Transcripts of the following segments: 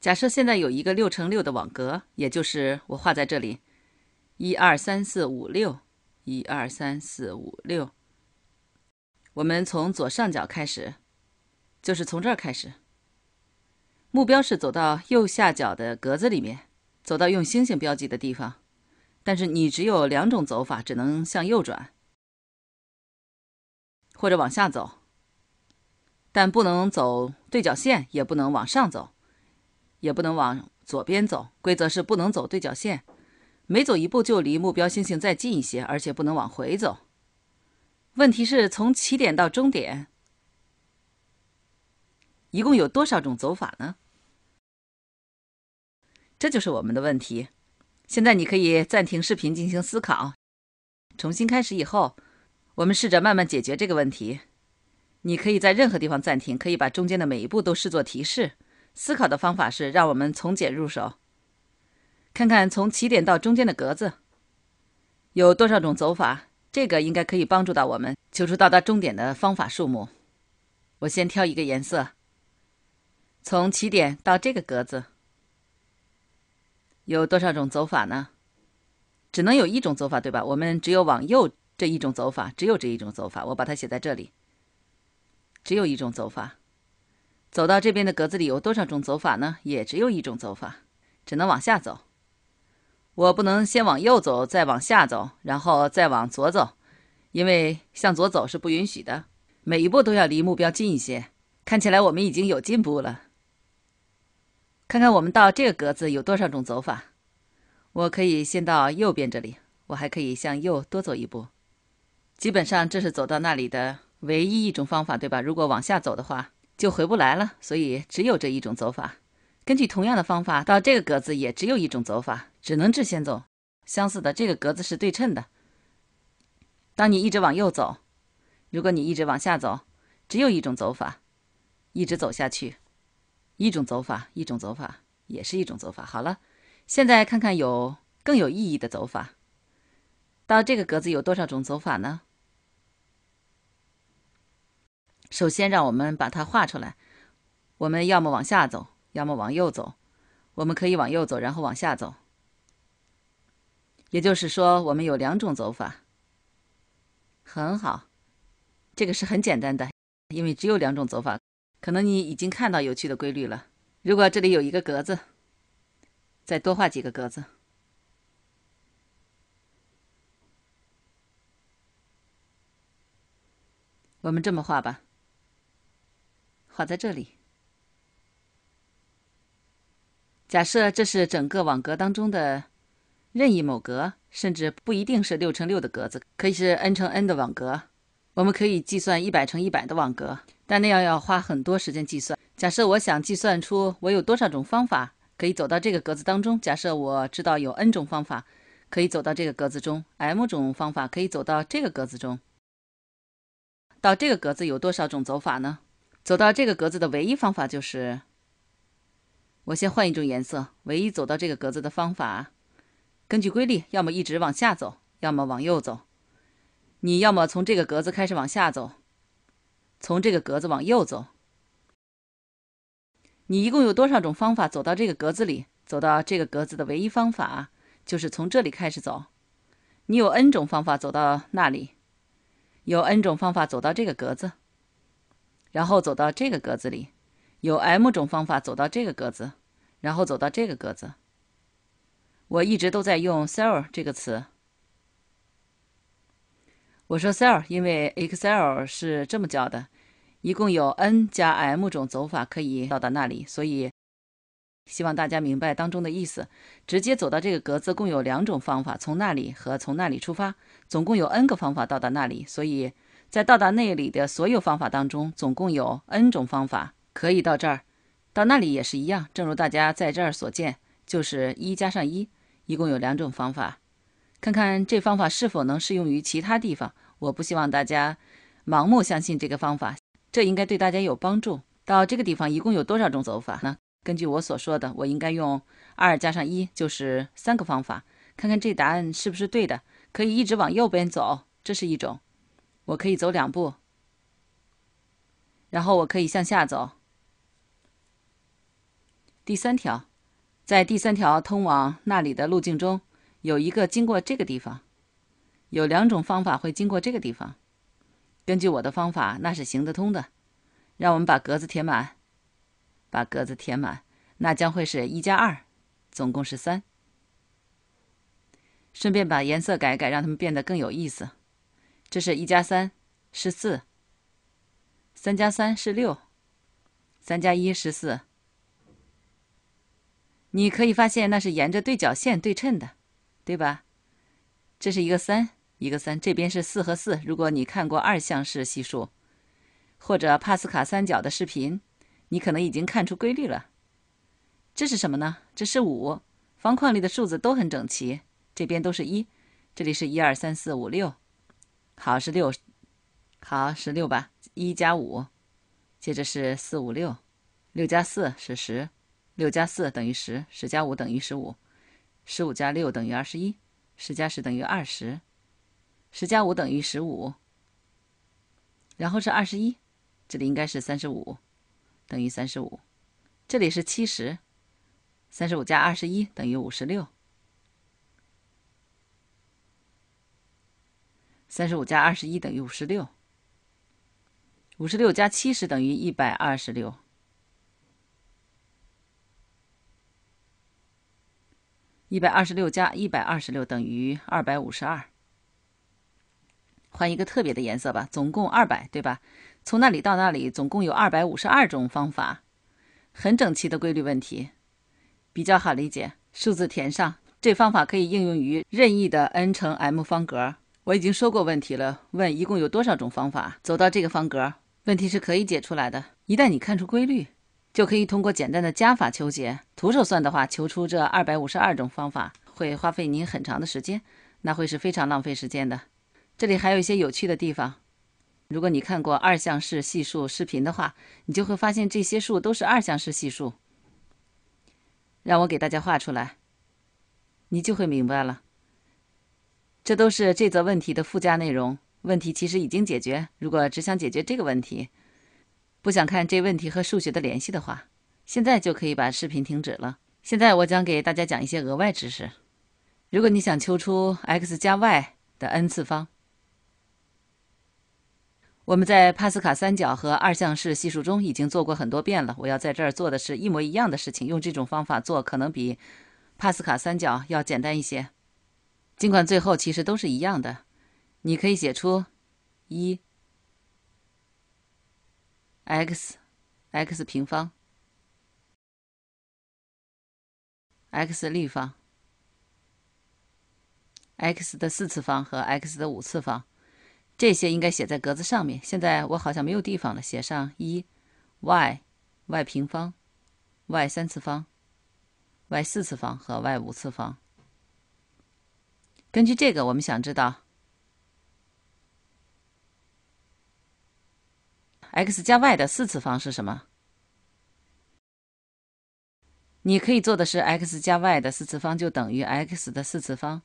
假设现在有一个六乘六的网格，也就是我画在这里，一二三四五六，一二三四五六。我们从左上角开始，就是从这儿开始。目标是走到右下角的格子里面，走到用星星标记的地方。但是你只有两种走法，只能向右转，或者往下走。但不能走对角线，也不能往上走。也不能往左边走，规则是不能走对角线，每走一步就离目标星星再近一些，而且不能往回走。问题是从起点到终点，一共有多少种走法呢？这就是我们的问题。现在你可以暂停视频进行思考，重新开始以后，我们试着慢慢解决这个问题。你可以在任何地方暂停，可以把中间的每一步都视作提示。思考的方法是让我们从简入手，看看从起点到中间的格子有多少种走法。这个应该可以帮助到我们求出到达终点的方法数目。我先挑一个颜色，从起点到这个格子有多少种走法呢？只能有一种走法，对吧？我们只有往右这一种走法，只有这一种走法。我把它写在这里，只有一种走法。走到这边的格子里有多少种走法呢？也只有一种走法，只能往下走。我不能先往右走，再往下走，然后再往左走，因为向左走是不允许的。每一步都要离目标近一些。看起来我们已经有进步了。看看我们到这个格子有多少种走法。我可以先到右边这里，我还可以向右多走一步。基本上这是走到那里的唯一一种方法，对吧？如果往下走的话。就回不来了，所以只有这一种走法。根据同样的方法，到这个格子也只有一种走法，只能直线走。相似的，这个格子是对称的。当你一直往右走，如果你一直往下走，只有一种走法，一直走下去，一种走法，一种走法，也是一种走法。好了，现在看看有更有意义的走法。到这个格子有多少种走法呢？首先，让我们把它画出来。我们要么往下走，要么往右走。我们可以往右走，然后往下走。也就是说，我们有两种走法。很好，这个是很简单的，因为只有两种走法。可能你已经看到有趣的规律了。如果这里有一个格子，再多画几个格子。我们这么画吧。好，在这里。假设这是整个网格当中的任意某格，甚至不一定是六乘六的格子，可以是 n 乘 n 的网格。我们可以计算一百乘一百的网格，但那样要花很多时间计算。假设我想计算出我有多少种方法可以走到这个格子当中。假设我知道有 n 种方法可以走到这个格子中，m 种方法可以走到这个格子中，到这个格子有多少种走法呢？走到这个格子的唯一方法就是，我先换一种颜色。唯一走到这个格子的方法，根据规律，要么一直往下走，要么往右走。你要么从这个格子开始往下走，从这个格子往右走。你一共有多少种方法走到这个格子里？走到这个格子的唯一方法就是从这里开始走。你有 n 种方法走到那里，有 n 种方法走到这个格子。然后走到这个格子里，有 m 种方法走到这个格子，然后走到这个格子。我一直都在用 cell 这个词。我说 cell，因为 Excel 是这么叫的。一共有 n 加 m 种走法可以到达那里，所以希望大家明白当中的意思。直接走到这个格子共有两种方法，从那里和从那里出发，总共有 n 个方法到达那里，所以。在到达那里的所有方法当中，总共有 n 种方法可以到这儿，到那里也是一样。正如大家在这儿所见，就是一加上一，一共有两种方法。看看这方法是否能适用于其他地方。我不希望大家盲目相信这个方法，这应该对大家有帮助。到这个地方一共有多少种走法呢？根据我所说的，我应该用二加上一，就是三个方法。看看这答案是不是对的？可以一直往右边走，这是一种。我可以走两步，然后我可以向下走。第三条，在第三条通往那里的路径中，有一个经过这个地方，有两种方法会经过这个地方。根据我的方法，那是行得通的。让我们把格子填满，把格子填满，那将会是一加二，总共是三。顺便把颜色改改，让它们变得更有意思。这是一加三，是四；三加三是六；三加一十四。你可以发现那是沿着对角线对称的，对吧？这是一个三，一个三，这边是四和四。如果你看过二项式系数或者帕斯卡三角的视频，你可能已经看出规律了。这是什么呢？这是五。方框里的数字都很整齐，这边都是一，这里是一二三四五六。好是六，好是六吧。一加五，接着是四五六，六加四是十六加四等于十，十加五等于十五，十五加六等于二十一，十加十等于二十，十加五等于十五，然后是二十一，这里应该是三十五，等于三十五，这里是七十，三十五加二十一等于五十六。三十五加二十一等于五十六，五十六加七十等于一百二十六，一百二十六加一百二十六等于二百五十二。换一个特别的颜色吧，总共二百，对吧？从那里到那里，总共有二百五十二种方法，很整齐的规律问题，比较好理解。数字填上，这方法可以应用于任意的 n 乘 m 方格。我已经说过问题了。问一共有多少种方法走到这个方格？问题是可以解出来的。一旦你看出规律，就可以通过简单的加法求解。徒手算的话，求出这二百五十二种方法会花费您很长的时间，那会是非常浪费时间的。这里还有一些有趣的地方。如果你看过二项式系数视频的话，你就会发现这些数都是二项式系数。让我给大家画出来，你就会明白了。这都是这则问题的附加内容。问题其实已经解决。如果只想解决这个问题，不想看这问题和数学的联系的话，现在就可以把视频停止了。现在我将给大家讲一些额外知识。如果你想求出 x 加 y 的 n 次方，我们在帕斯卡三角和二项式系数中已经做过很多遍了。我要在这儿做的是一模一样的事情。用这种方法做，可能比帕斯卡三角要简单一些。尽管最后其实都是一样的，你可以写出一 x x 平方 x 立方 x 的四次方和 x 的五次方，这些应该写在格子上面。现在我好像没有地方了，写上一 y y 平方 y 三次方 y 四次方和 y 五次方。根据这个，我们想知道 x 加 y 的四次方是什么？你可以做的是 x 加 y 的四次方就等于 x 的四次方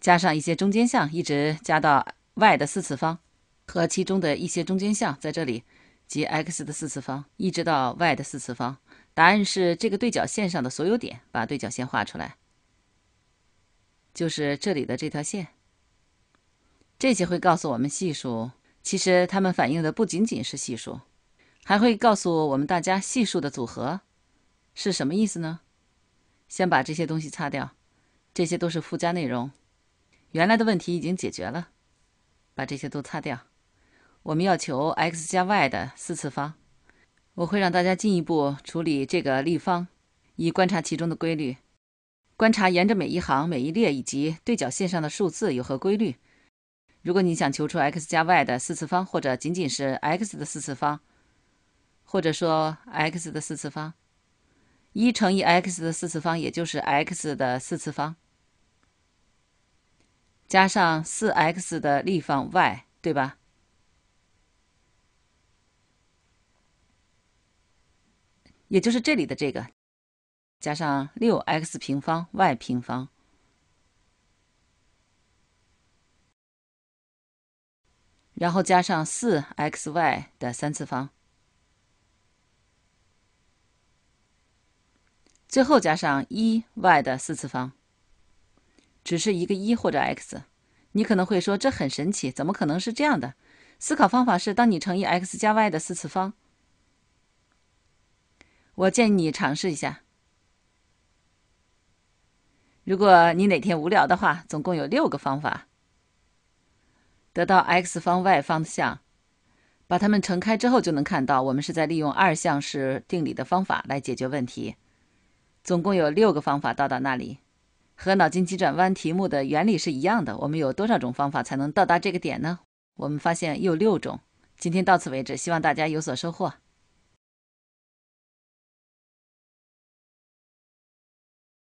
加上一些中间项，一直加到 y 的四次方，和其中的一些中间项在这里，即 x 的四次方一直到 y 的四次方。答案是这个对角线上的所有点，把对角线画出来。就是这里的这条线。这些会告诉我们系数，其实它们反映的不仅仅是系数，还会告诉我们大家系数的组合是什么意思呢？先把这些东西擦掉，这些都是附加内容。原来的问题已经解决了，把这些都擦掉。我们要求 x 加 y 的四次方，我会让大家进一步处理这个立方，以观察其中的规律。观察沿着每一行、每一列以及对角线上的数字有何规律。如果你想求出 x 加 y 的四次方，或者仅仅是 x 的四次方，或者说 x 的四次方，一乘以 x 的四次方，也就是 x 的四次方，加上四 x 的立方 y，对吧？也就是这里的这个。加上六 x 平方 y 平方，然后加上四 xy 的三次方，最后加上一 y 的四次方。只是一个一或者 x，你可能会说这很神奇，怎么可能是这样的？思考方法是：当你乘以 x 加 y 的四次方，我建议你尝试一下。如果你哪天无聊的话，总共有六个方法得到 x 方 y 方的项，把它们乘开之后就能看到，我们是在利用二项式定理的方法来解决问题。总共有六个方法到达那里，和脑筋急转弯题目的原理是一样的。我们有多少种方法才能到达这个点呢？我们发现有六种。今天到此为止，希望大家有所收获。